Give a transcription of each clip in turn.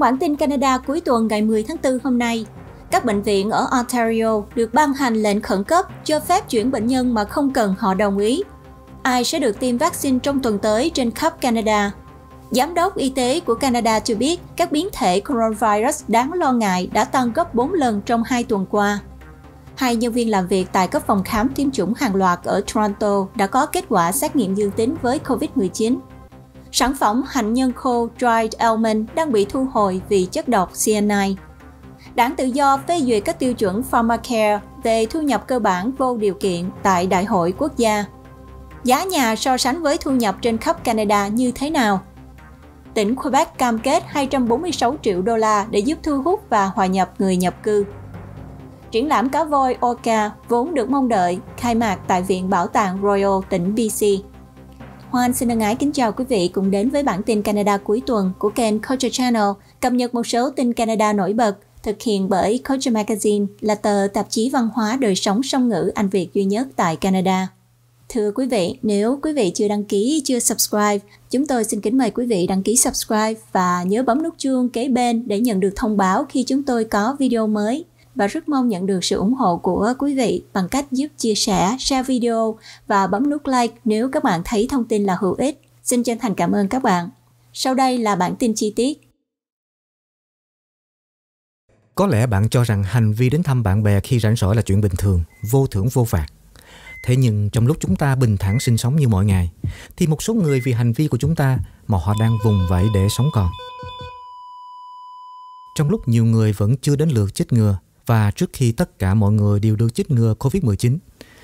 Trong bản tin Canada cuối tuần ngày 10 tháng 4 hôm nay, các bệnh viện ở Ontario được ban hành lệnh khẩn cấp cho phép chuyển bệnh nhân mà không cần họ đồng ý. Ai sẽ được tiêm vaccine trong tuần tới trên khắp Canada? Giám đốc Y tế của Canada cho biết các biến thể coronavirus đáng lo ngại đã tăng gấp 4 lần trong 2 tuần qua. Hai nhân viên làm việc tại các phòng khám tiêm chủng hàng loạt ở Toronto đã có kết quả xét nghiệm dương tính với COVID-19 sản phẩm hạnh nhân khô Dried Almond đang bị thu hồi vì chất độc cyanide. Đảng Tự do phê duyệt các tiêu chuẩn Pharmacare về thu nhập cơ bản vô điều kiện tại Đại hội Quốc gia. Giá nhà so sánh với thu nhập trên khắp Canada như thế nào? Tỉnh Quebec cam kết 246 triệu đô la để giúp thu hút và hòa nhập người nhập cư. Triển lãm cá voi Orca vốn được mong đợi khai mạc tại Viện Bảo tàng Royal tỉnh BC. Hoan xin ân ái kính chào quý vị cùng đến với bản tin Canada cuối tuần của kênh Culture Channel, cập nhật một số tin Canada nổi bật, thực hiện bởi Culture Magazine là tờ tạp chí văn hóa đời sống song ngữ Anh Việt duy nhất tại Canada. Thưa quý vị, nếu quý vị chưa đăng ký, chưa subscribe, chúng tôi xin kính mời quý vị đăng ký subscribe và nhớ bấm nút chuông kế bên để nhận được thông báo khi chúng tôi có video mới và rất mong nhận được sự ủng hộ của quý vị bằng cách giúp chia sẻ, share video và bấm nút like nếu các bạn thấy thông tin là hữu ích. Xin chân thành cảm ơn các bạn. Sau đây là bản tin chi tiết. Có lẽ bạn cho rằng hành vi đến thăm bạn bè khi rảnh rỗi là chuyện bình thường, vô thưởng vô phạt. Thế nhưng trong lúc chúng ta bình thản sinh sống như mọi ngày thì một số người vì hành vi của chúng ta mà họ đang vùng vẫy để sống còn. Trong lúc nhiều người vẫn chưa đến lượt chích ngừa và trước khi tất cả mọi người đều được chích ngừa COVID-19,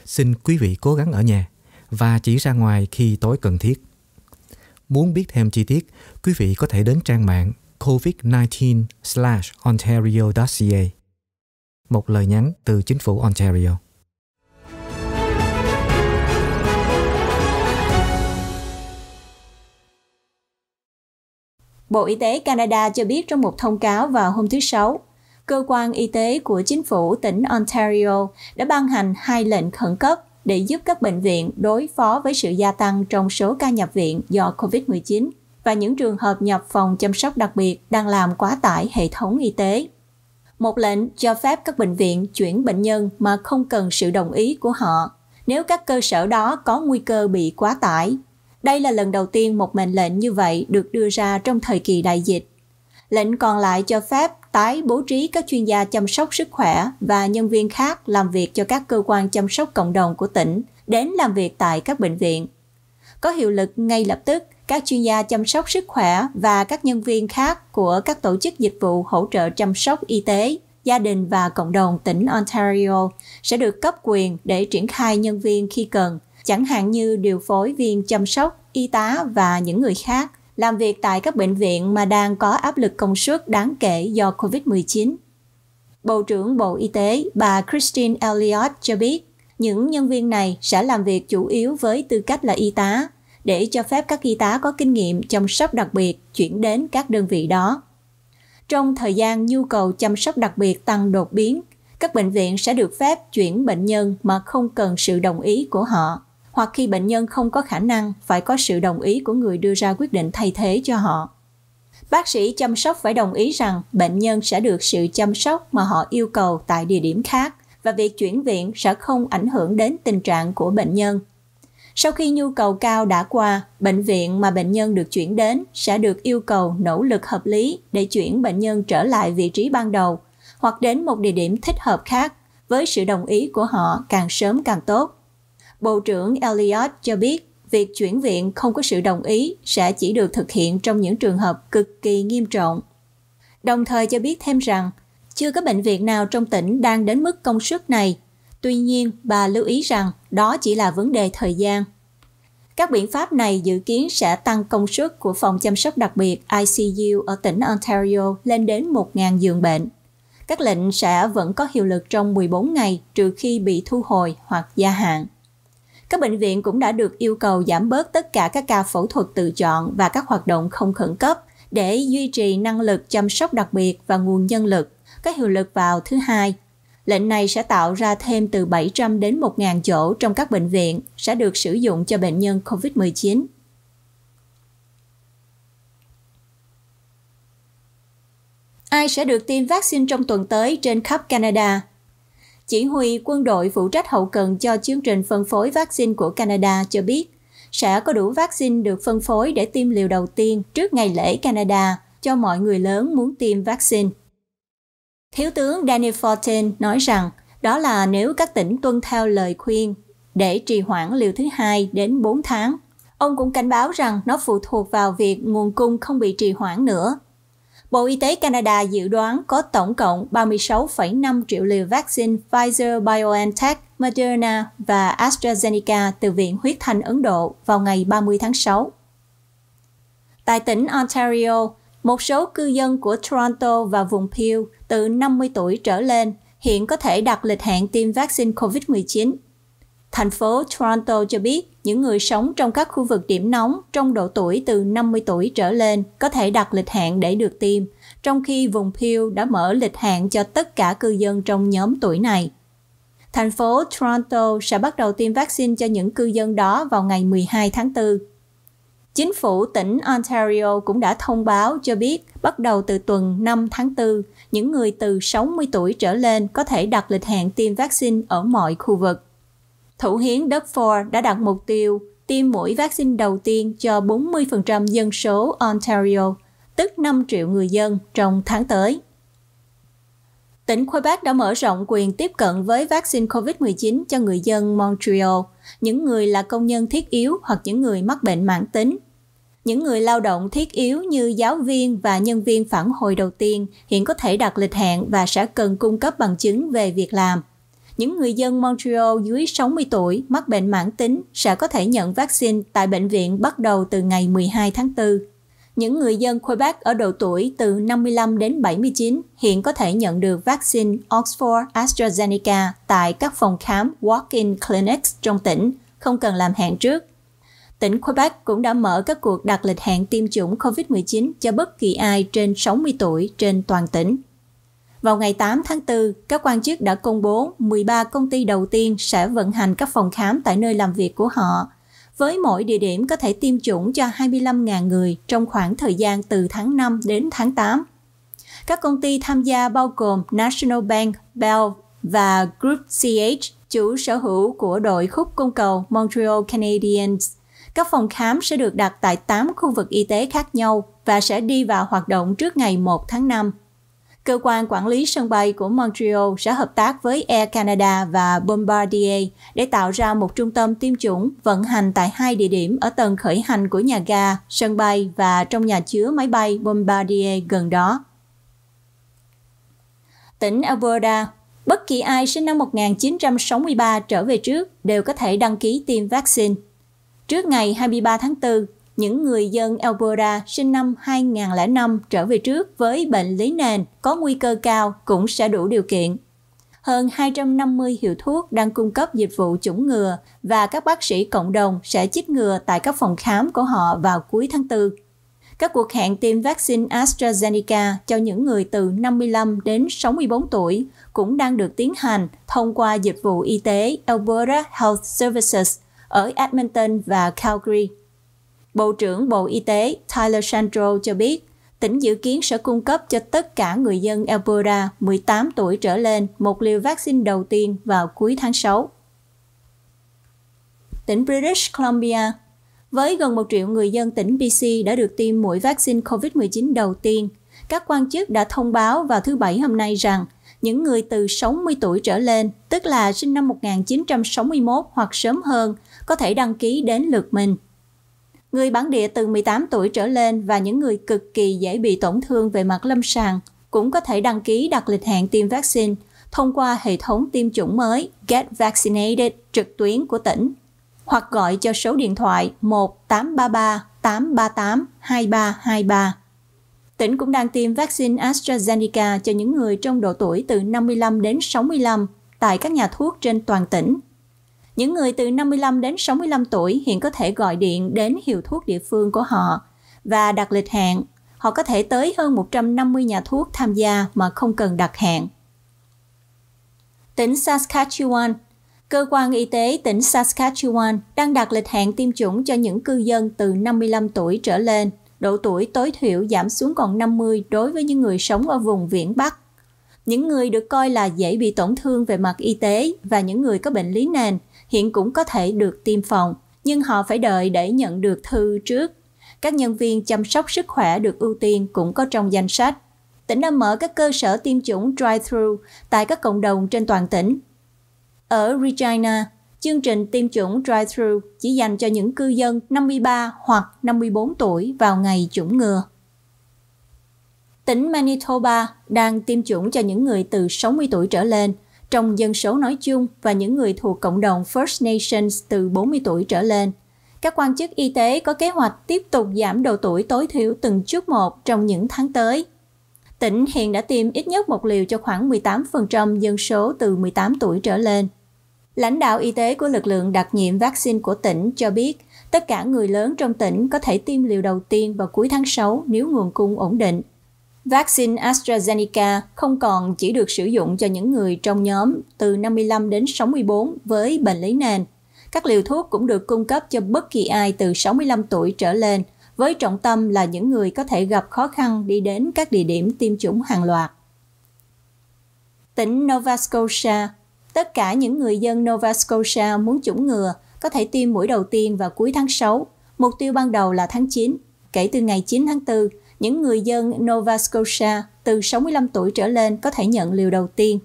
xin quý vị cố gắng ở nhà và chỉ ra ngoài khi tối cần thiết. Muốn biết thêm chi tiết, quý vị có thể đến trang mạng covid19/ontario.ca. Một lời nhắn từ chính phủ Ontario. Bộ Y tế Canada cho biết trong một thông cáo vào hôm thứ Sáu cơ quan y tế của chính phủ tỉnh Ontario đã ban hành hai lệnh khẩn cấp để giúp các bệnh viện đối phó với sự gia tăng trong số ca nhập viện do COVID-19 và những trường hợp nhập phòng chăm sóc đặc biệt đang làm quá tải hệ thống y tế. Một lệnh cho phép các bệnh viện chuyển bệnh nhân mà không cần sự đồng ý của họ nếu các cơ sở đó có nguy cơ bị quá tải. Đây là lần đầu tiên một mệnh lệnh như vậy được đưa ra trong thời kỳ đại dịch. Lệnh còn lại cho phép tái bố trí các chuyên gia chăm sóc sức khỏe và nhân viên khác làm việc cho các cơ quan chăm sóc cộng đồng của tỉnh đến làm việc tại các bệnh viện. Có hiệu lực ngay lập tức, các chuyên gia chăm sóc sức khỏe và các nhân viên khác của các tổ chức dịch vụ hỗ trợ chăm sóc y tế, gia đình và cộng đồng tỉnh Ontario sẽ được cấp quyền để triển khai nhân viên khi cần, chẳng hạn như điều phối viên chăm sóc, y tá và những người khác – làm việc tại các bệnh viện mà đang có áp lực công suất đáng kể do COVID-19. Bộ trưởng Bộ Y tế bà Christine Elliott cho biết, những nhân viên này sẽ làm việc chủ yếu với tư cách là y tá, để cho phép các y tá có kinh nghiệm chăm sóc đặc biệt chuyển đến các đơn vị đó. Trong thời gian nhu cầu chăm sóc đặc biệt tăng đột biến, các bệnh viện sẽ được phép chuyển bệnh nhân mà không cần sự đồng ý của họ hoặc khi bệnh nhân không có khả năng phải có sự đồng ý của người đưa ra quyết định thay thế cho họ. Bác sĩ chăm sóc phải đồng ý rằng bệnh nhân sẽ được sự chăm sóc mà họ yêu cầu tại địa điểm khác và việc chuyển viện sẽ không ảnh hưởng đến tình trạng của bệnh nhân. Sau khi nhu cầu cao đã qua, bệnh viện mà bệnh nhân được chuyển đến sẽ được yêu cầu nỗ lực hợp lý để chuyển bệnh nhân trở lại vị trí ban đầu hoặc đến một địa điểm thích hợp khác với sự đồng ý của họ càng sớm càng tốt. Bộ trưởng Elliot cho biết việc chuyển viện không có sự đồng ý sẽ chỉ được thực hiện trong những trường hợp cực kỳ nghiêm trọng. Đồng thời cho biết thêm rằng, chưa có bệnh viện nào trong tỉnh đang đến mức công suất này. Tuy nhiên, bà lưu ý rằng đó chỉ là vấn đề thời gian. Các biện pháp này dự kiến sẽ tăng công suất của phòng chăm sóc đặc biệt ICU ở tỉnh Ontario lên đến 1.000 giường bệnh. Các lệnh sẽ vẫn có hiệu lực trong 14 ngày trừ khi bị thu hồi hoặc gia hạn. Các bệnh viện cũng đã được yêu cầu giảm bớt tất cả các ca phẫu thuật tự chọn và các hoạt động không khẩn cấp để duy trì năng lực chăm sóc đặc biệt và nguồn nhân lực, có hiệu lực vào thứ hai. Lệnh này sẽ tạo ra thêm từ 700 đến 1.000 chỗ trong các bệnh viện sẽ được sử dụng cho bệnh nhân COVID-19. Ai sẽ được tiêm vaccine trong tuần tới trên khắp Canada? chỉ huy quân đội phụ trách hậu cần cho chương trình phân phối vaccine của Canada cho biết sẽ có đủ vaccine được phân phối để tiêm liều đầu tiên trước ngày lễ Canada cho mọi người lớn muốn tiêm vaccine. Thiếu tướng Daniel Fortin nói rằng đó là nếu các tỉnh tuân theo lời khuyên để trì hoãn liều thứ hai đến 4 tháng. Ông cũng cảnh báo rằng nó phụ thuộc vào việc nguồn cung không bị trì hoãn nữa Bộ Y tế Canada dự đoán có tổng cộng 36,5 triệu liều vaccine Pfizer-BioNTech, Moderna và AstraZeneca từ Viện Huyết Thanh Ấn Độ vào ngày 30 tháng 6. Tại tỉnh Ontario, một số cư dân của Toronto và vùng Peel từ 50 tuổi trở lên hiện có thể đặt lịch hẹn tiêm vaccine COVID-19 Thành phố Toronto cho biết những người sống trong các khu vực điểm nóng trong độ tuổi từ 50 tuổi trở lên có thể đặt lịch hẹn để được tiêm, trong khi vùng Peel đã mở lịch hẹn cho tất cả cư dân trong nhóm tuổi này. Thành phố Toronto sẽ bắt đầu tiêm vaccine cho những cư dân đó vào ngày 12 tháng 4. Chính phủ tỉnh Ontario cũng đã thông báo cho biết bắt đầu từ tuần 5 tháng 4, những người từ 60 tuổi trở lên có thể đặt lịch hẹn tiêm vaccine ở mọi khu vực. Thủ hiến Duckford đã đặt mục tiêu tiêm mũi vaccine đầu tiên cho 40% dân số Ontario, tức 5 triệu người dân trong tháng tới. Tỉnh Quebec đã mở rộng quyền tiếp cận với vaccine COVID-19 cho người dân Montreal, những người là công nhân thiết yếu hoặc những người mắc bệnh mãn tính. Những người lao động thiết yếu như giáo viên và nhân viên phản hồi đầu tiên hiện có thể đặt lịch hẹn và sẽ cần cung cấp bằng chứng về việc làm – những người dân Montreal dưới 60 tuổi mắc bệnh mãn tính sẽ có thể nhận vaccine tại bệnh viện bắt đầu từ ngày 12 tháng 4. Những người dân Quebec ở độ tuổi từ 55 đến 79 hiện có thể nhận được vaccine Oxford AstraZeneca tại các phòng khám walk-in clinics trong tỉnh, không cần làm hẹn trước. Tỉnh Quebec cũng đã mở các cuộc đặt lịch hẹn tiêm chủng COVID-19 cho bất kỳ ai trên 60 tuổi trên toàn tỉnh. Vào ngày 8 tháng 4, các quan chức đã công bố 13 công ty đầu tiên sẽ vận hành các phòng khám tại nơi làm việc của họ, với mỗi địa điểm có thể tiêm chủng cho 25.000 người trong khoảng thời gian từ tháng 5 đến tháng 8. Các công ty tham gia bao gồm National Bank, Bell và Group CH, chủ sở hữu của đội khúc cung cầu Montreal Canadiens. Các phòng khám sẽ được đặt tại 8 khu vực y tế khác nhau và sẽ đi vào hoạt động trước ngày 1 tháng 5 cơ quan quản lý sân bay của Montreal sẽ hợp tác với Air Canada và Bombardier để tạo ra một trung tâm tiêm chủng vận hành tại hai địa điểm ở tầng khởi hành của nhà ga, sân bay và trong nhà chứa máy bay Bombardier gần đó. Tỉnh Alberta Bất kỳ ai sinh năm 1963 trở về trước đều có thể đăng ký tiêm vaccine. Trước ngày 23 tháng 4, những người dân Alberta sinh năm 2005 trở về trước với bệnh lý nền có nguy cơ cao cũng sẽ đủ điều kiện. Hơn 250 hiệu thuốc đang cung cấp dịch vụ chủng ngừa và các bác sĩ cộng đồng sẽ chích ngừa tại các phòng khám của họ vào cuối tháng 4. Các cuộc hẹn tiêm vaccine AstraZeneca cho những người từ 55 đến 64 tuổi cũng đang được tiến hành thông qua dịch vụ y tế Alberta Health Services ở Edmonton và Calgary. Bộ trưởng Bộ Y tế Tyler Sandro cho biết, tỉnh dự kiến sẽ cung cấp cho tất cả người dân Alberta 18 tuổi trở lên một liều vaccine đầu tiên vào cuối tháng 6. Tỉnh British Columbia Với gần 1 triệu người dân tỉnh BC đã được tiêm mũi vaccine COVID-19 đầu tiên, các quan chức đã thông báo vào thứ Bảy hôm nay rằng những người từ 60 tuổi trở lên, tức là sinh năm 1961 hoặc sớm hơn, có thể đăng ký đến lượt mình – người bản địa từ 18 tuổi trở lên và những người cực kỳ dễ bị tổn thương về mặt lâm sàng cũng có thể đăng ký đặt lịch hẹn tiêm vaccine thông qua hệ thống tiêm chủng mới Get Vaccinated trực tuyến của tỉnh hoặc gọi cho số điện thoại 1833 838 2323. Tỉnh cũng đang tiêm vaccine AstraZeneca cho những người trong độ tuổi từ 55 đến 65 tại các nhà thuốc trên toàn tỉnh những người từ 55 đến 65 tuổi hiện có thể gọi điện đến hiệu thuốc địa phương của họ và đặt lịch hẹn. Họ có thể tới hơn 150 nhà thuốc tham gia mà không cần đặt hẹn. Tỉnh Saskatchewan Cơ quan Y tế tỉnh Saskatchewan đang đặt lịch hẹn tiêm chủng cho những cư dân từ 55 tuổi trở lên, độ tuổi tối thiểu giảm xuống còn 50 đối với những người sống ở vùng viễn Bắc. Những người được coi là dễ bị tổn thương về mặt y tế và những người có bệnh lý nền hiện cũng có thể được tiêm phòng, nhưng họ phải đợi để nhận được thư trước. Các nhân viên chăm sóc sức khỏe được ưu tiên cũng có trong danh sách. Tỉnh đã mở các cơ sở tiêm chủng drive-thru tại các cộng đồng trên toàn tỉnh. Ở Regina, chương trình tiêm chủng drive-thru chỉ dành cho những cư dân 53 hoặc 54 tuổi vào ngày chủng ngừa. Tỉnh Manitoba đang tiêm chủng cho những người từ 60 tuổi trở lên – trong dân số nói chung và những người thuộc cộng đồng First Nations từ 40 tuổi trở lên. Các quan chức y tế có kế hoạch tiếp tục giảm độ tuổi tối thiểu từng chút một trong những tháng tới. Tỉnh hiện đã tiêm ít nhất một liều cho khoảng 18% dân số từ 18 tuổi trở lên. Lãnh đạo y tế của lực lượng đặc nhiệm vaccine của tỉnh cho biết tất cả người lớn trong tỉnh có thể tiêm liều đầu tiên vào cuối tháng 6 nếu nguồn cung ổn định. Vaccine AstraZeneca không còn chỉ được sử dụng cho những người trong nhóm từ 55 đến 64 với bệnh lý nền. Các liều thuốc cũng được cung cấp cho bất kỳ ai từ 65 tuổi trở lên, với trọng tâm là những người có thể gặp khó khăn đi đến các địa điểm tiêm chủng hàng loạt. Tỉnh Nova Scotia Tất cả những người dân Nova Scotia muốn chủng ngừa có thể tiêm mũi đầu tiên vào cuối tháng 6, mục tiêu ban đầu là tháng 9. Kể từ ngày 9 tháng 4, những người dân Nova Scotia từ 65 tuổi trở lên có thể nhận liều đầu tiên.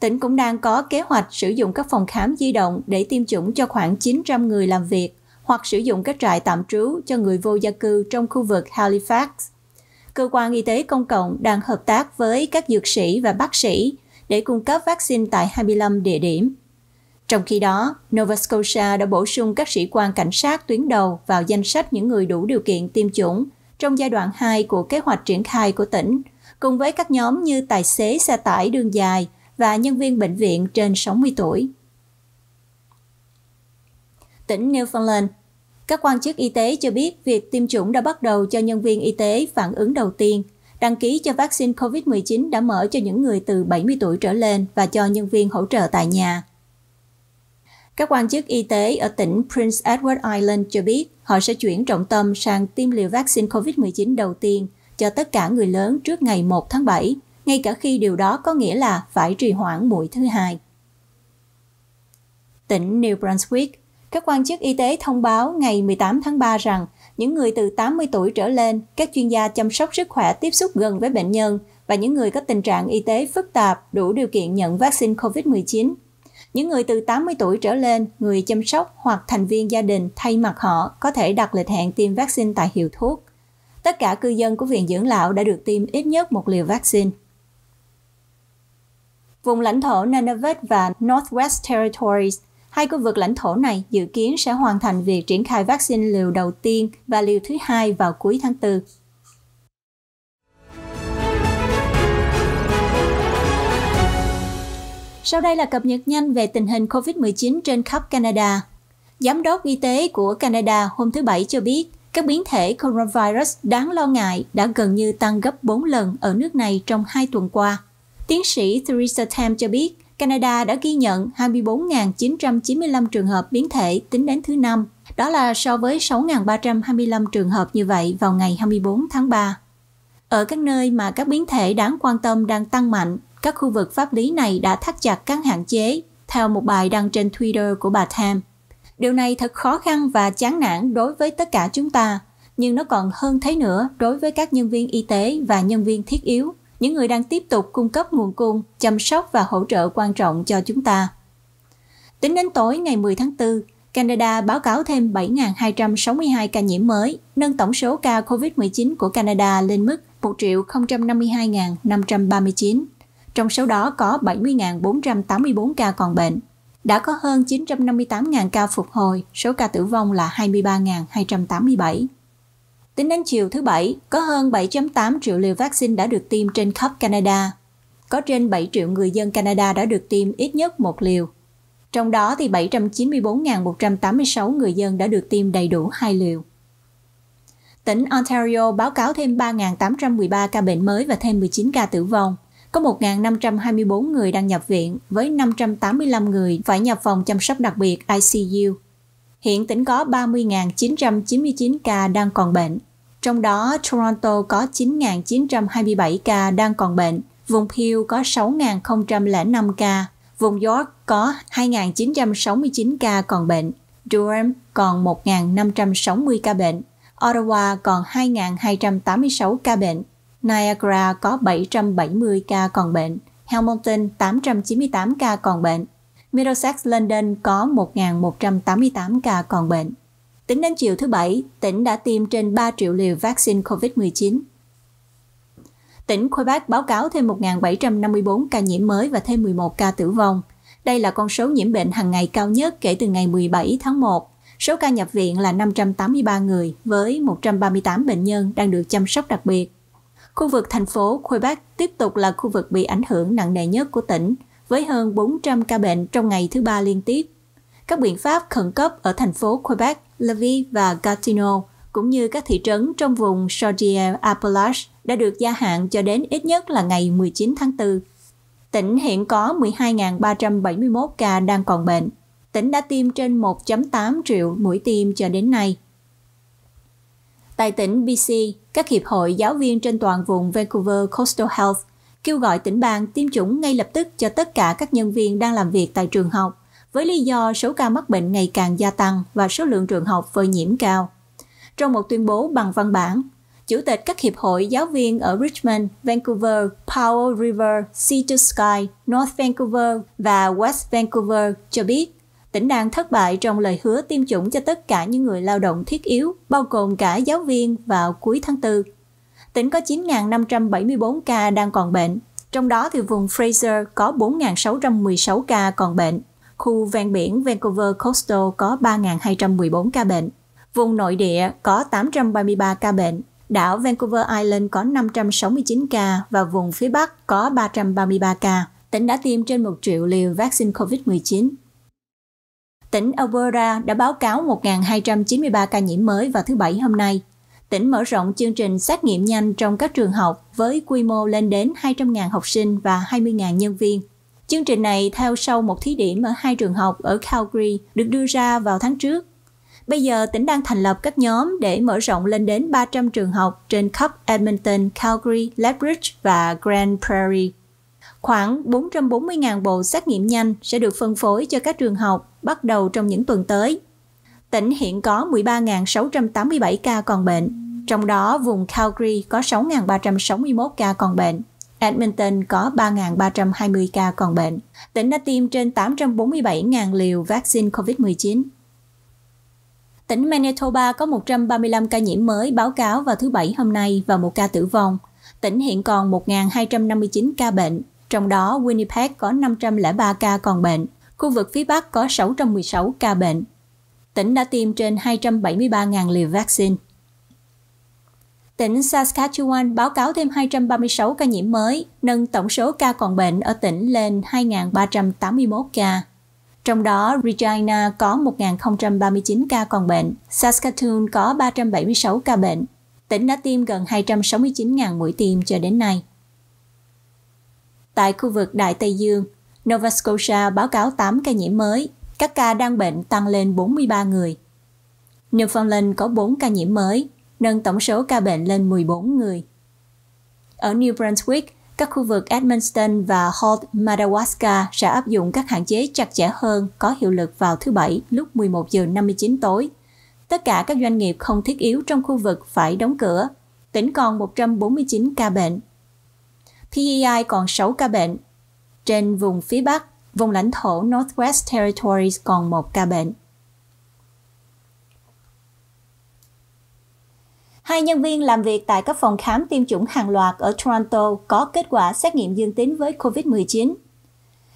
Tỉnh cũng đang có kế hoạch sử dụng các phòng khám di động để tiêm chủng cho khoảng 900 người làm việc hoặc sử dụng các trại tạm trú cho người vô gia cư trong khu vực Halifax. Cơ quan y tế công cộng đang hợp tác với các dược sĩ và bác sĩ để cung cấp vaccine tại 25 địa điểm. Trong khi đó, Nova Scotia đã bổ sung các sĩ quan cảnh sát tuyến đầu vào danh sách những người đủ điều kiện tiêm chủng – trong giai đoạn 2 của kế hoạch triển khai của tỉnh, cùng với các nhóm như tài xế xe tải đường dài và nhân viên bệnh viện trên 60 tuổi. Tỉnh Newfoundland Các quan chức y tế cho biết việc tiêm chủng đã bắt đầu cho nhân viên y tế phản ứng đầu tiên. Đăng ký cho vaccine COVID-19 đã mở cho những người từ 70 tuổi trở lên và cho nhân viên hỗ trợ tại nhà. Các quan chức y tế ở tỉnh Prince Edward Island cho biết họ sẽ chuyển trọng tâm sang tiêm liều vaccine COVID-19 đầu tiên cho tất cả người lớn trước ngày 1 tháng 7, ngay cả khi điều đó có nghĩa là phải trì hoãn mũi thứ hai. Tỉnh New Brunswick, các quan chức y tế thông báo ngày 18 tháng 3 rằng những người từ 80 tuổi trở lên, các chuyên gia chăm sóc sức khỏe tiếp xúc gần với bệnh nhân và những người có tình trạng y tế phức tạp đủ điều kiện nhận vaccine COVID-19 những người từ 80 tuổi trở lên, người chăm sóc hoặc thành viên gia đình thay mặt họ có thể đặt lịch hẹn tiêm vaccine tại hiệu thuốc. Tất cả cư dân của viện dưỡng lão đã được tiêm ít nhất một liều vaccine. Vùng lãnh thổ Nunavut và Northwest Territories, hai khu vực lãnh thổ này dự kiến sẽ hoàn thành việc triển khai vaccine liều đầu tiên và liều thứ hai vào cuối tháng 4. Sau đây là cập nhật nhanh về tình hình COVID-19 trên khắp Canada. Giám đốc Y tế của Canada hôm thứ Bảy cho biết, các biến thể coronavirus đáng lo ngại đã gần như tăng gấp 4 lần ở nước này trong 2 tuần qua. Tiến sĩ Theresa Tam cho biết, Canada đã ghi nhận 24.995 trường hợp biến thể tính đến thứ năm, đó là so với 6.325 trường hợp như vậy vào ngày 24 tháng 3. Ở các nơi mà các biến thể đáng quan tâm đang tăng mạnh, các khu vực pháp lý này đã thắt chặt các hạn chế, theo một bài đăng trên Twitter của bà Tam. Điều này thật khó khăn và chán nản đối với tất cả chúng ta, nhưng nó còn hơn thế nữa đối với các nhân viên y tế và nhân viên thiết yếu, những người đang tiếp tục cung cấp nguồn cung, chăm sóc và hỗ trợ quan trọng cho chúng ta. Tính đến tối ngày 10 tháng 4, Canada báo cáo thêm 7.262 ca nhiễm mới, nâng tổng số ca COVID-19 của Canada lên mức 1.052.539 trong số đó có 70.484 ca còn bệnh. Đã có hơn 958.000 ca phục hồi, số ca tử vong là 23.287. Tính đến chiều thứ Bảy, có hơn 7.8 triệu liều vaccine đã được tiêm trên khắp Canada. Có trên 7 triệu người dân Canada đã được tiêm ít nhất một liều. Trong đó thì 794.186 người dân đã được tiêm đầy đủ hai liều. Tỉnh Ontario báo cáo thêm 3.813 ca bệnh mới và thêm 19 ca tử vong có 1.524 người đang nhập viện với 585 người phải nhập phòng chăm sóc đặc biệt ICU. Hiện tỉnh có 30.999 ca đang còn bệnh. Trong đó, Toronto có 9.927 ca đang còn bệnh, vùng Peel có 6.005 ca, vùng York có 2.969 ca còn bệnh, Durham còn 1.560 ca bệnh, Ottawa còn 2.286 ca bệnh, Niagara có 770 ca còn bệnh, Hamilton 898 ca còn bệnh, Middlesex London có 1.188 ca còn bệnh. Tính đến chiều thứ Bảy, tỉnh đã tiêm trên 3 triệu liều vaccine COVID-19. Tỉnh Quebec báo cáo thêm 1.754 ca nhiễm mới và thêm 11 ca tử vong. Đây là con số nhiễm bệnh hàng ngày cao nhất kể từ ngày 17 tháng 1. Số ca nhập viện là 583 người với 138 bệnh nhân đang được chăm sóc đặc biệt. Khu vực thành phố Quebec tiếp tục là khu vực bị ảnh hưởng nặng nề nhất của tỉnh, với hơn 400 ca bệnh trong ngày thứ ba liên tiếp. Các biện pháp khẩn cấp ở thành phố Quebec, Levis và Gatineau, cũng như các thị trấn trong vùng Chaudière Appalaches đã được gia hạn cho đến ít nhất là ngày 19 tháng 4. Tỉnh hiện có 12.371 ca đang còn bệnh. Tỉnh đã tiêm trên 1.8 triệu mũi tiêm cho đến nay. Tại tỉnh BC, các hiệp hội giáo viên trên toàn vùng Vancouver Coastal Health kêu gọi tỉnh bang tiêm chủng ngay lập tức cho tất cả các nhân viên đang làm việc tại trường học, với lý do số ca mắc bệnh ngày càng gia tăng và số lượng trường học phơi nhiễm cao. Trong một tuyên bố bằng văn bản, Chủ tịch các hiệp hội giáo viên ở Richmond, Vancouver, Powell River, Sea to Sky, North Vancouver và West Vancouver cho biết tỉnh đang thất bại trong lời hứa tiêm chủng cho tất cả những người lao động thiết yếu, bao gồm cả giáo viên vào cuối tháng 4. Tỉnh có 9.574 ca đang còn bệnh, trong đó thì vùng Fraser có 4.616 ca còn bệnh, khu ven biển Vancouver Coastal có 3.214 ca bệnh, vùng nội địa có 833 ca bệnh, đảo Vancouver Island có 569 ca và vùng phía Bắc có 333 ca. Tỉnh đã tiêm trên 1 triệu liều vaccine COVID-19. Tỉnh Alberta đã báo cáo 1.293 ca nhiễm mới vào thứ Bảy hôm nay. Tỉnh mở rộng chương trình xét nghiệm nhanh trong các trường học với quy mô lên đến 200.000 học sinh và 20.000 nhân viên. Chương trình này theo sau một thí điểm ở hai trường học ở Calgary được đưa ra vào tháng trước. Bây giờ tỉnh đang thành lập các nhóm để mở rộng lên đến 300 trường học trên khắp Edmonton, Calgary, Lethbridge và Grand Prairie. Khoảng 440.000 bộ xét nghiệm nhanh sẽ được phân phối cho các trường học bắt đầu trong những tuần tới. Tỉnh hiện có 13.687 ca còn bệnh, trong đó vùng Calgary có 6.361 ca còn bệnh, Edmonton có 3.320 ca còn bệnh. Tỉnh đã tiêm trên 847.000 liều vaccine COVID-19. Tỉnh Manitoba có 135 ca nhiễm mới báo cáo vào thứ Bảy hôm nay và một ca tử vong. Tỉnh hiện còn 1.259 ca bệnh, trong đó Winnipeg có 503 ca còn bệnh, khu vực phía Bắc có 616 ca bệnh. Tỉnh đã tiêm trên 273.000 liều vaccine. Tỉnh Saskatchewan báo cáo thêm 236 ca nhiễm mới, nâng tổng số ca còn bệnh ở tỉnh lên 2.381 ca. Trong đó, Regina có 1.039 ca còn bệnh, Saskatoon có 376 ca bệnh. Tỉnh đã tiêm gần 269.000 mũi tiêm cho đến nay. Tại khu vực Đại Tây Dương, Nova Scotia báo cáo 8 ca nhiễm mới, các ca đang bệnh tăng lên 43 người. Newfoundland có 4 ca nhiễm mới, nâng tổng số ca bệnh lên 14 người. Ở New Brunswick, các khu vực Edmundston và Holt Madawaska sẽ áp dụng các hạn chế chặt chẽ hơn có hiệu lực vào thứ Bảy lúc 11 giờ 59 tối. Tất cả các doanh nghiệp không thiết yếu trong khu vực phải đóng cửa, tỉnh còn 149 ca bệnh. PEI còn 6 ca bệnh, trên vùng phía Bắc, vùng lãnh thổ Northwest Territories còn một ca bệnh. Hai nhân viên làm việc tại các phòng khám tiêm chủng hàng loạt ở Toronto có kết quả xét nghiệm dương tính với COVID-19.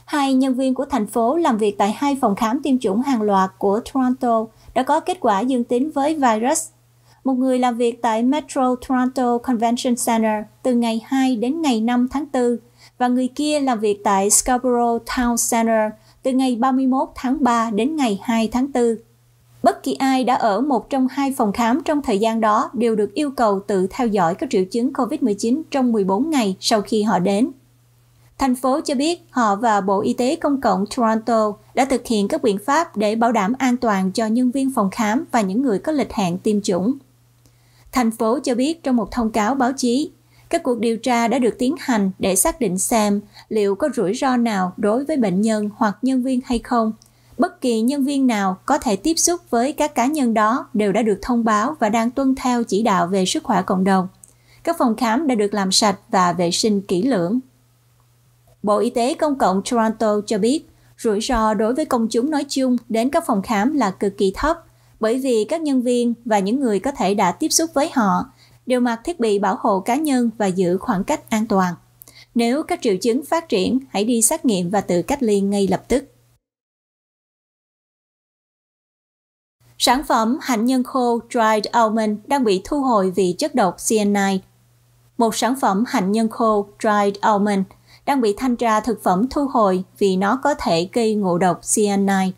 Hai nhân viên của thành phố làm việc tại hai phòng khám tiêm chủng hàng loạt của Toronto đã có kết quả dương tính với virus. Một người làm việc tại Metro Toronto Convention Center từ ngày 2 đến ngày 5 tháng 4 và người kia làm việc tại Scarborough Town Center từ ngày 31 tháng 3 đến ngày 2 tháng 4. Bất kỳ ai đã ở một trong hai phòng khám trong thời gian đó đều được yêu cầu tự theo dõi các triệu chứng COVID-19 trong 14 ngày sau khi họ đến. Thành phố cho biết họ và Bộ Y tế Công cộng Toronto đã thực hiện các biện pháp để bảo đảm an toàn cho nhân viên phòng khám và những người có lịch hẹn tiêm chủng. Thành phố cho biết trong một thông cáo báo chí, các cuộc điều tra đã được tiến hành để xác định xem liệu có rủi ro nào đối với bệnh nhân hoặc nhân viên hay không. Bất kỳ nhân viên nào có thể tiếp xúc với các cá nhân đó đều đã được thông báo và đang tuân theo chỉ đạo về sức khỏe cộng đồng. Các phòng khám đã được làm sạch và vệ sinh kỹ lưỡng. Bộ Y tế Công cộng Toronto cho biết, rủi ro đối với công chúng nói chung đến các phòng khám là cực kỳ thấp, bởi vì các nhân viên và những người có thể đã tiếp xúc với họ đều mặc thiết bị bảo hộ cá nhân và giữ khoảng cách an toàn. Nếu các triệu chứng phát triển, hãy đi xét nghiệm và tự cách ly ngay lập tức. Sản phẩm hạnh nhân khô Dried Almond đang bị thu hồi vì chất độc cyanide. Một sản phẩm hạnh nhân khô Dried Almond đang bị thanh tra thực phẩm thu hồi vì nó có thể gây ngộ độc cyanide.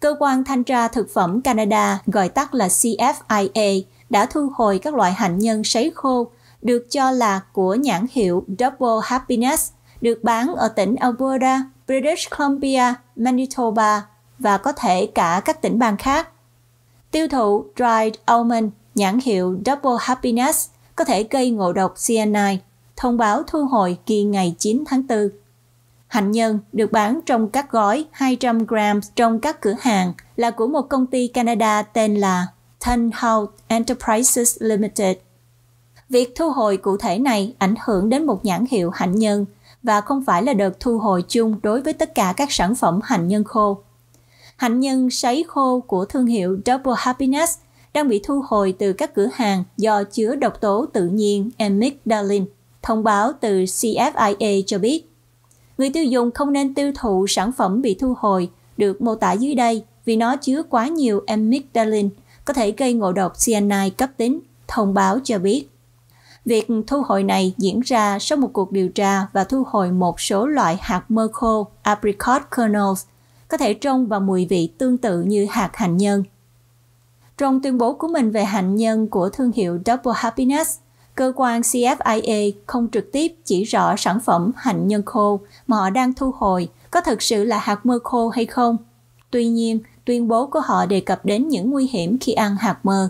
Cơ quan thanh tra thực phẩm Canada gọi tắt là CFIA đã thu hồi các loại hạnh nhân sấy khô được cho là của nhãn hiệu Double Happiness được bán ở tỉnh Alberta, British Columbia, Manitoba và có thể cả các tỉnh bang khác. Tiêu thụ dried almond nhãn hiệu Double Happiness có thể gây ngộ độc cyanide, thông báo thu hồi kỳ ngày 9 tháng 4. Hạnh nhân được bán trong các gói 200g trong các cửa hàng là của một công ty Canada tên là Thanh House Enterprises Limited. Việc thu hồi cụ thể này ảnh hưởng đến một nhãn hiệu hạnh nhân và không phải là đợt thu hồi chung đối với tất cả các sản phẩm hạnh nhân khô. Hạnh nhân sấy khô của thương hiệu Double Happiness đang bị thu hồi từ các cửa hàng do chứa độc tố tự nhiên amygdalin, thông báo từ CFIA cho biết. Người tiêu dùng không nên tiêu thụ sản phẩm bị thu hồi được mô tả dưới đây vì nó chứa quá nhiều amygdalin, có thể gây ngộ độc cyanide cấp tính, thông báo cho biết. Việc thu hồi này diễn ra sau một cuộc điều tra và thu hồi một số loại hạt mơ khô, apricot kernels, có thể trông và mùi vị tương tự như hạt hạnh nhân. Trong tuyên bố của mình về hạnh nhân của thương hiệu Double Happiness, cơ quan CFIA không trực tiếp chỉ rõ sản phẩm hạnh nhân khô mà họ đang thu hồi có thực sự là hạt mơ khô hay không. Tuy nhiên, tuyên bố của họ đề cập đến những nguy hiểm khi ăn hạt mơ.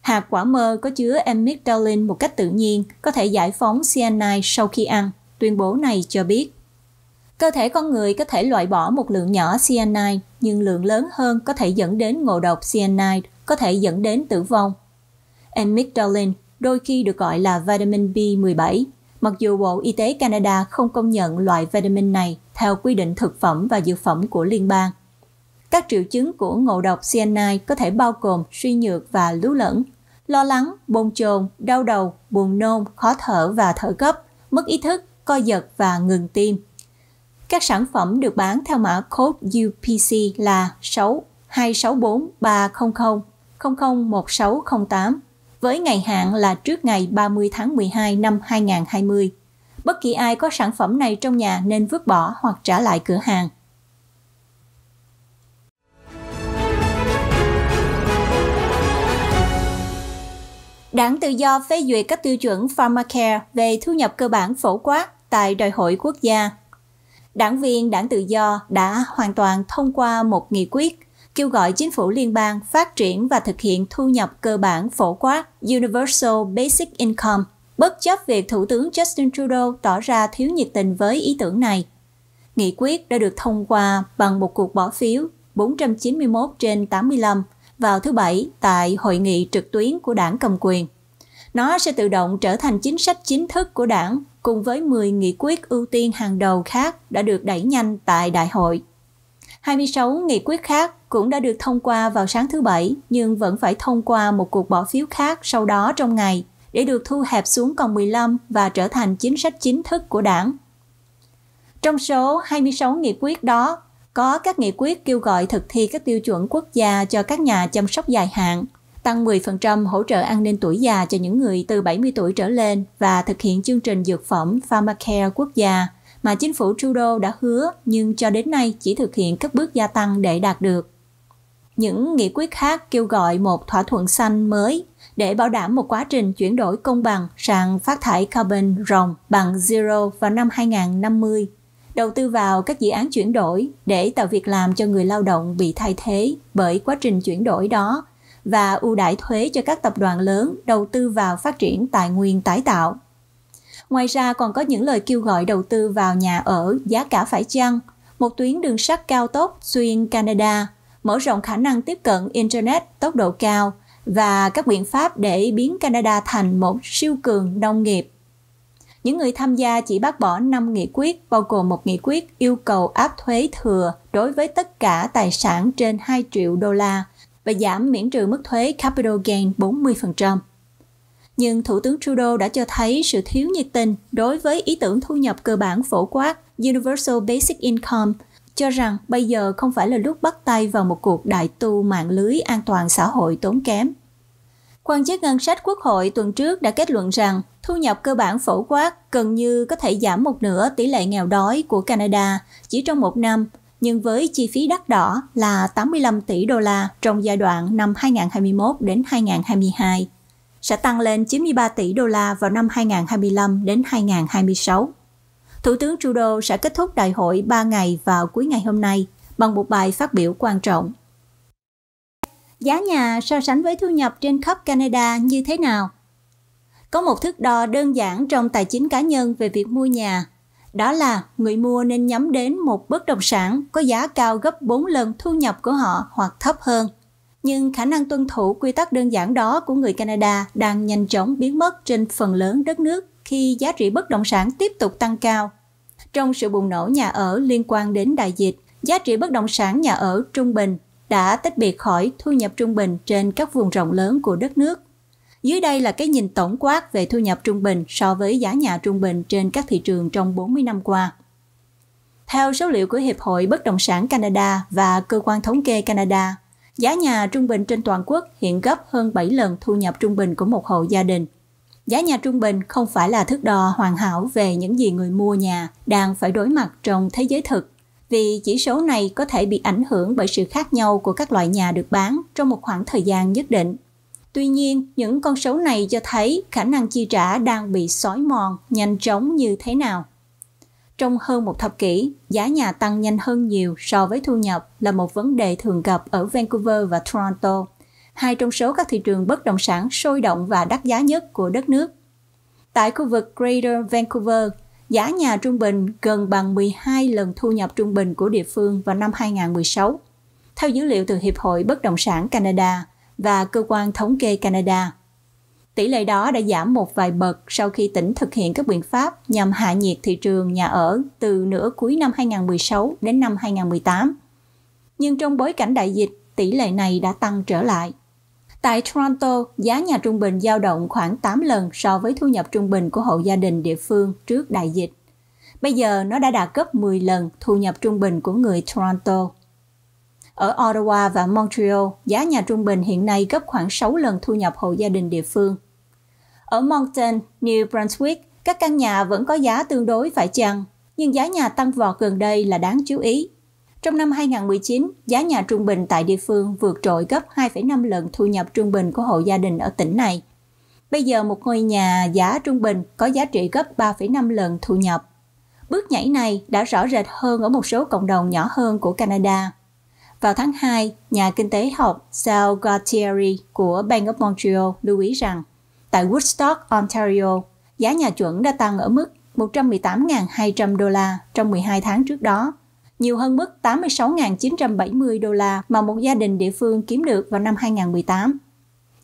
Hạt quả mơ có chứa amygdalin một cách tự nhiên, có thể giải phóng cyanide sau khi ăn, tuyên bố này cho biết. Cơ thể con người có thể loại bỏ một lượng nhỏ cyanide, nhưng lượng lớn hơn có thể dẫn đến ngộ độc cyanide, có thể dẫn đến tử vong. Amygdalin đôi khi được gọi là vitamin B17, mặc dù Bộ Y tế Canada không công nhận loại vitamin này theo quy định thực phẩm và dược phẩm của liên bang. Các triệu chứng của ngộ độc cyanide có thể bao gồm suy nhược và lú lẫn, lo lắng, bồn chồn, đau đầu, buồn nôn, khó thở và thở gấp, mất ý thức, co giật và ngừng tim. Các sản phẩm được bán theo mã code UPC là 6 với ngày hạn là trước ngày 30 tháng 12 năm 2020. Bất kỳ ai có sản phẩm này trong nhà nên vứt bỏ hoặc trả lại cửa hàng. Đảng Tự do phê duyệt các tiêu chuẩn Pharmacare về thu nhập cơ bản phổ quát tại Đại hội quốc gia. Đảng viên Đảng Tự do đã hoàn toàn thông qua một nghị quyết kêu gọi chính phủ liên bang phát triển và thực hiện thu nhập cơ bản phổ quát Universal Basic Income, bất chấp việc Thủ tướng Justin Trudeau tỏ ra thiếu nhiệt tình với ý tưởng này. Nghị quyết đã được thông qua bằng một cuộc bỏ phiếu 491 trên 85 vào thứ Bảy tại hội nghị trực tuyến của đảng cầm quyền. Nó sẽ tự động trở thành chính sách chính thức của đảng cùng với 10 nghị quyết ưu tiên hàng đầu khác đã được đẩy nhanh tại đại hội. 26 nghị quyết khác cũng đã được thông qua vào sáng thứ Bảy nhưng vẫn phải thông qua một cuộc bỏ phiếu khác sau đó trong ngày để được thu hẹp xuống còn 15 và trở thành chính sách chính thức của đảng. Trong số 26 nghị quyết đó, có các nghị quyết kêu gọi thực thi các tiêu chuẩn quốc gia cho các nhà chăm sóc dài hạn, tăng 10% hỗ trợ an ninh tuổi già cho những người từ 70 tuổi trở lên và thực hiện chương trình dược phẩm Pharmacare quốc gia mà chính phủ Trudeau đã hứa nhưng cho đến nay chỉ thực hiện các bước gia tăng để đạt được. Những nghị quyết khác kêu gọi một thỏa thuận xanh mới để bảo đảm một quá trình chuyển đổi công bằng sang phát thải carbon rồng bằng zero vào năm 2050 đầu tư vào các dự án chuyển đổi để tạo việc làm cho người lao động bị thay thế bởi quá trình chuyển đổi đó và ưu đãi thuế cho các tập đoàn lớn đầu tư vào phát triển tài nguyên tái tạo. Ngoài ra còn có những lời kêu gọi đầu tư vào nhà ở giá cả phải chăng, một tuyến đường sắt cao tốc xuyên Canada, mở rộng khả năng tiếp cận internet tốc độ cao và các biện pháp để biến Canada thành một siêu cường nông nghiệp những người tham gia chỉ bác bỏ 5 nghị quyết, bao gồm một nghị quyết yêu cầu áp thuế thừa đối với tất cả tài sản trên 2 triệu đô la và giảm miễn trừ mức thuế capital gain 40%. Nhưng Thủ tướng Trudeau đã cho thấy sự thiếu nhiệt tình đối với ý tưởng thu nhập cơ bản phổ quát Universal Basic Income, cho rằng bây giờ không phải là lúc bắt tay vào một cuộc đại tu mạng lưới an toàn xã hội tốn kém Quan chức ngân sách Quốc hội tuần trước đã kết luận rằng thu nhập cơ bản phổ quát gần như có thể giảm một nửa tỷ lệ nghèo đói của Canada chỉ trong một năm, nhưng với chi phí đắt đỏ là 85 tỷ đô la trong giai đoạn năm 2021 đến 2022, sẽ tăng lên 93 tỷ đô la vào năm 2025 đến 2026. Thủ tướng Trudeau sẽ kết thúc đại hội 3 ngày vào cuối ngày hôm nay bằng một bài phát biểu quan trọng giá nhà so sánh với thu nhập trên khắp Canada như thế nào? Có một thước đo đơn giản trong tài chính cá nhân về việc mua nhà, đó là người mua nên nhắm đến một bất động sản có giá cao gấp 4 lần thu nhập của họ hoặc thấp hơn. Nhưng khả năng tuân thủ quy tắc đơn giản đó của người Canada đang nhanh chóng biến mất trên phần lớn đất nước khi giá trị bất động sản tiếp tục tăng cao. Trong sự bùng nổ nhà ở liên quan đến đại dịch, giá trị bất động sản nhà ở trung bình đã tách biệt khỏi thu nhập trung bình trên các vùng rộng lớn của đất nước. Dưới đây là cái nhìn tổng quát về thu nhập trung bình so với giá nhà trung bình trên các thị trường trong 40 năm qua. Theo số liệu của Hiệp hội Bất động sản Canada và Cơ quan Thống kê Canada, giá nhà trung bình trên toàn quốc hiện gấp hơn 7 lần thu nhập trung bình của một hộ gia đình. Giá nhà trung bình không phải là thước đo hoàn hảo về những gì người mua nhà đang phải đối mặt trong thế giới thực, vì chỉ số này có thể bị ảnh hưởng bởi sự khác nhau của các loại nhà được bán trong một khoảng thời gian nhất định. Tuy nhiên, những con số này cho thấy khả năng chi trả đang bị xói mòn nhanh chóng như thế nào. Trong hơn một thập kỷ, giá nhà tăng nhanh hơn nhiều so với thu nhập là một vấn đề thường gặp ở Vancouver và Toronto, hai trong số các thị trường bất động sản sôi động và đắt giá nhất của đất nước. Tại khu vực Greater Vancouver, giá nhà trung bình gần bằng 12 lần thu nhập trung bình của địa phương vào năm 2016, theo dữ liệu từ Hiệp hội Bất động sản Canada và Cơ quan Thống kê Canada. Tỷ lệ đó đã giảm một vài bậc sau khi tỉnh thực hiện các biện pháp nhằm hạ nhiệt thị trường nhà ở từ nửa cuối năm 2016 đến năm 2018. Nhưng trong bối cảnh đại dịch, tỷ lệ này đã tăng trở lại. Tại Toronto, giá nhà trung bình dao động khoảng 8 lần so với thu nhập trung bình của hộ gia đình địa phương trước đại dịch. Bây giờ nó đã đạt gấp 10 lần thu nhập trung bình của người Toronto. Ở Ottawa và Montreal, giá nhà trung bình hiện nay gấp khoảng 6 lần thu nhập hộ gia đình địa phương. Ở Moncton, New Brunswick, các căn nhà vẫn có giá tương đối phải chăng, nhưng giá nhà tăng vọt gần đây là đáng chú ý. Trong năm 2019, giá nhà trung bình tại địa phương vượt trội gấp 2,5 lần thu nhập trung bình của hộ gia đình ở tỉnh này. Bây giờ một ngôi nhà giá trung bình có giá trị gấp 3,5 lần thu nhập. Bước nhảy này đã rõ rệt hơn ở một số cộng đồng nhỏ hơn của Canada. Vào tháng 2, nhà kinh tế học Sal Gualtieri của Bank of Montreal lưu ý rằng tại Woodstock, Ontario, giá nhà chuẩn đã tăng ở mức 118.200 đô la trong 12 tháng trước đó nhiều hơn mức 86.970 đô la mà một gia đình địa phương kiếm được vào năm 2018.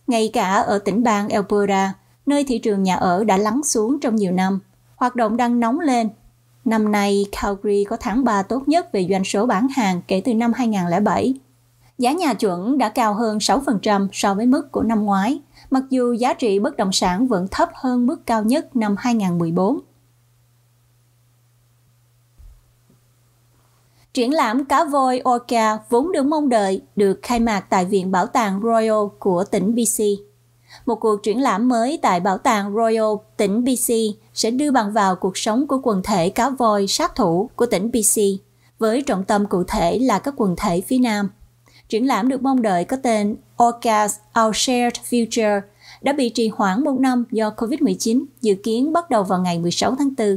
Ngay cả ở tỉnh bang Alberta, nơi thị trường nhà ở đã lắng xuống trong nhiều năm, hoạt động đang nóng lên. Năm nay, Calgary có tháng 3 tốt nhất về doanh số bán hàng kể từ năm 2007. Giá nhà chuẩn đã cao hơn 6% so với mức của năm ngoái, mặc dù giá trị bất động sản vẫn thấp hơn mức cao nhất năm 2014. Triển lãm cá voi Orca vốn được mong đợi được khai mạc tại Viện Bảo tàng Royal của tỉnh BC. Một cuộc triển lãm mới tại Bảo tàng Royal tỉnh BC sẽ đưa bằng vào cuộc sống của quần thể cá voi sát thủ của tỉnh BC, với trọng tâm cụ thể là các quần thể phía Nam. Triển lãm được mong đợi có tên Orcas Our Shared Future đã bị trì hoãn một năm do COVID-19, dự kiến bắt đầu vào ngày 16 tháng 4.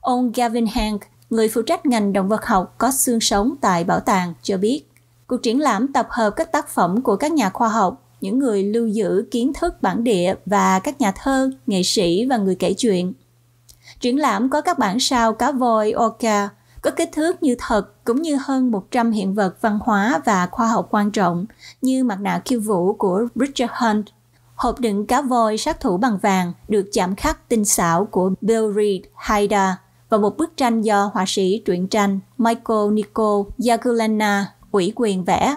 Ông Gavin Hank, người phụ trách ngành động vật học có xương sống tại bảo tàng, cho biết. Cuộc triển lãm tập hợp các tác phẩm của các nhà khoa học, những người lưu giữ kiến thức bản địa và các nhà thơ, nghệ sĩ và người kể chuyện. Triển lãm có các bản sao cá voi orca có kích thước như thật cũng như hơn 100 hiện vật văn hóa và khoa học quan trọng như mặt nạ khiêu vũ của Richard Hunt, hộp đựng cá voi sát thủ bằng vàng được chạm khắc tinh xảo của Bill Reed Haida và một bức tranh do họa sĩ truyện tranh Michael Nicole Yagulana ủy quyền vẽ.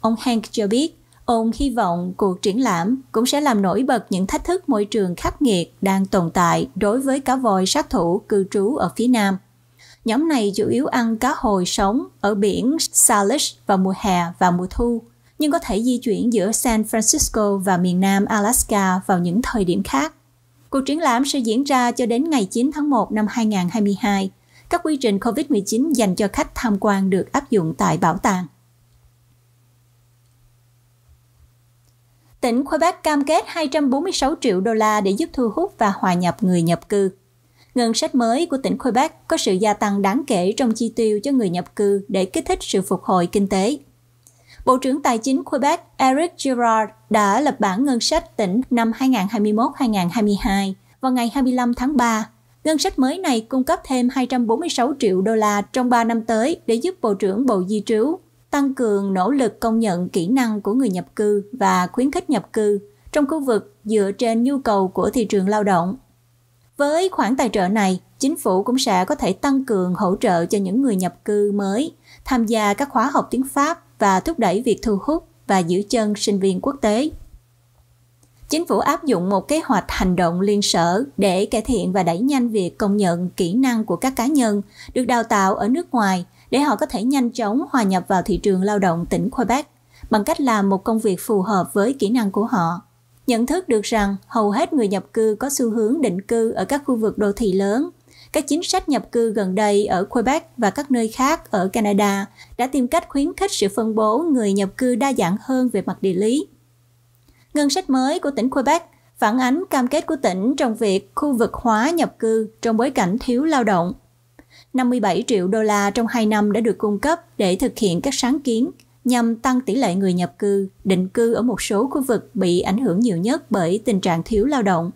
Ông Hank cho biết, ông hy vọng cuộc triển lãm cũng sẽ làm nổi bật những thách thức môi trường khắc nghiệt đang tồn tại đối với cá voi sát thủ cư trú ở phía Nam. Nhóm này chủ yếu ăn cá hồi sống ở biển Salish vào mùa hè và mùa thu, nhưng có thể di chuyển giữa San Francisco và miền Nam Alaska vào những thời điểm khác. Cuộc triển lãm sẽ diễn ra cho đến ngày 9 tháng 1 năm 2022. Các quy trình COVID-19 dành cho khách tham quan được áp dụng tại bảo tàng. Tỉnh Quebec cam kết 246 triệu đô la để giúp thu hút và hòa nhập người nhập cư. Ngân sách mới của tỉnh Quebec có sự gia tăng đáng kể trong chi tiêu cho người nhập cư để kích thích sự phục hồi kinh tế. Bộ trưởng Tài chính Quebec Eric Girard đã lập bản ngân sách tỉnh năm 2021-2022 vào ngày 25 tháng 3. Ngân sách mới này cung cấp thêm 246 triệu đô la trong 3 năm tới để giúp Bộ trưởng Bộ Di trú tăng cường nỗ lực công nhận kỹ năng của người nhập cư và khuyến khích nhập cư trong khu vực dựa trên nhu cầu của thị trường lao động. Với khoản tài trợ này, chính phủ cũng sẽ có thể tăng cường hỗ trợ cho những người nhập cư mới tham gia các khóa học tiếng Pháp và thúc đẩy việc thu hút và giữ chân sinh viên quốc tế. Chính phủ áp dụng một kế hoạch hành động liên sở để cải thiện và đẩy nhanh việc công nhận kỹ năng của các cá nhân được đào tạo ở nước ngoài để họ có thể nhanh chóng hòa nhập vào thị trường lao động tỉnh Quebec bằng cách làm một công việc phù hợp với kỹ năng của họ. Nhận thức được rằng hầu hết người nhập cư có xu hướng định cư ở các khu vực đô thị lớn các chính sách nhập cư gần đây ở Quebec và các nơi khác ở Canada đã tìm cách khuyến khích sự phân bố người nhập cư đa dạng hơn về mặt địa lý. Ngân sách mới của tỉnh Quebec phản ánh cam kết của tỉnh trong việc khu vực hóa nhập cư trong bối cảnh thiếu lao động. 57 triệu đô la trong 2 năm đã được cung cấp để thực hiện các sáng kiến nhằm tăng tỷ lệ người nhập cư, định cư ở một số khu vực bị ảnh hưởng nhiều nhất bởi tình trạng thiếu lao động.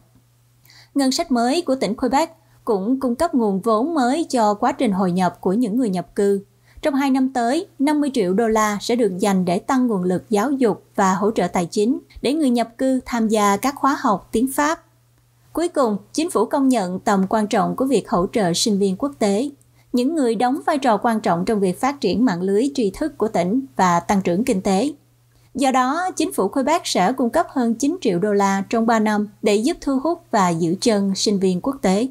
Ngân sách mới của tỉnh Quebec cũng cung cấp nguồn vốn mới cho quá trình hội nhập của những người nhập cư. Trong 2 năm tới, 50 triệu đô la sẽ được dành để tăng nguồn lực giáo dục và hỗ trợ tài chính để người nhập cư tham gia các khóa học tiếng Pháp. Cuối cùng, chính phủ công nhận tầm quan trọng của việc hỗ trợ sinh viên quốc tế, những người đóng vai trò quan trọng trong việc phát triển mạng lưới tri thức của tỉnh và tăng trưởng kinh tế. Do đó, chính phủ Quebec sẽ cung cấp hơn 9 triệu đô la trong 3 năm để giúp thu hút và giữ chân sinh viên quốc tế.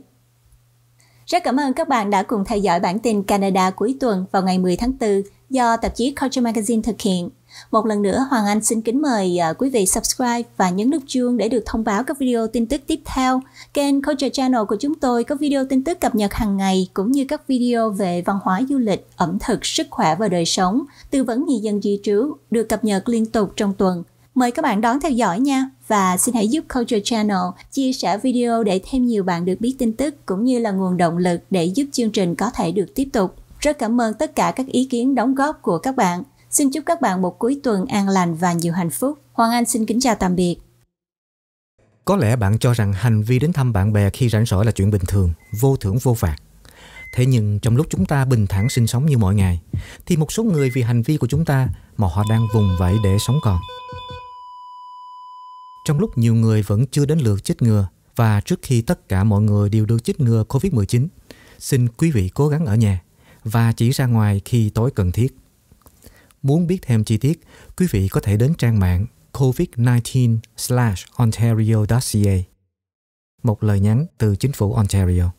Rất cảm ơn các bạn đã cùng theo dõi bản tin Canada cuối tuần vào ngày 10 tháng 4 do tạp chí Culture Magazine thực hiện. Một lần nữa, Hoàng Anh xin kính mời ờ, quý vị subscribe và nhấn nút chuông để được thông báo các video tin tức tiếp theo. Kênh Culture Channel của chúng tôi có video tin tức cập nhật hàng ngày cũng như các video về văn hóa du lịch, ẩm thực, sức khỏe và đời sống, tư vấn người dân di trú được cập nhật liên tục trong tuần. Mời các bạn đón theo dõi nha! và xin hãy giúp Culture Channel chia sẻ video để thêm nhiều bạn được biết tin tức cũng như là nguồn động lực để giúp chương trình có thể được tiếp tục. Rất cảm ơn tất cả các ý kiến đóng góp của các bạn. Xin chúc các bạn một cuối tuần an lành và nhiều hạnh phúc. Hoàng Anh xin kính chào tạm biệt. Có lẽ bạn cho rằng hành vi đến thăm bạn bè khi rảnh rỗi là chuyện bình thường, vô thưởng vô phạt. Thế nhưng trong lúc chúng ta bình thản sinh sống như mọi ngày, thì một số người vì hành vi của chúng ta mà họ đang vùng vẫy để sống còn trong lúc nhiều người vẫn chưa đến lượt chích ngừa và trước khi tất cả mọi người đều được chích ngừa COVID-19, xin quý vị cố gắng ở nhà và chỉ ra ngoài khi tối cần thiết. Muốn biết thêm chi tiết, quý vị có thể đến trang mạng covid19/ontario.ca. Một lời nhắn từ chính phủ Ontario.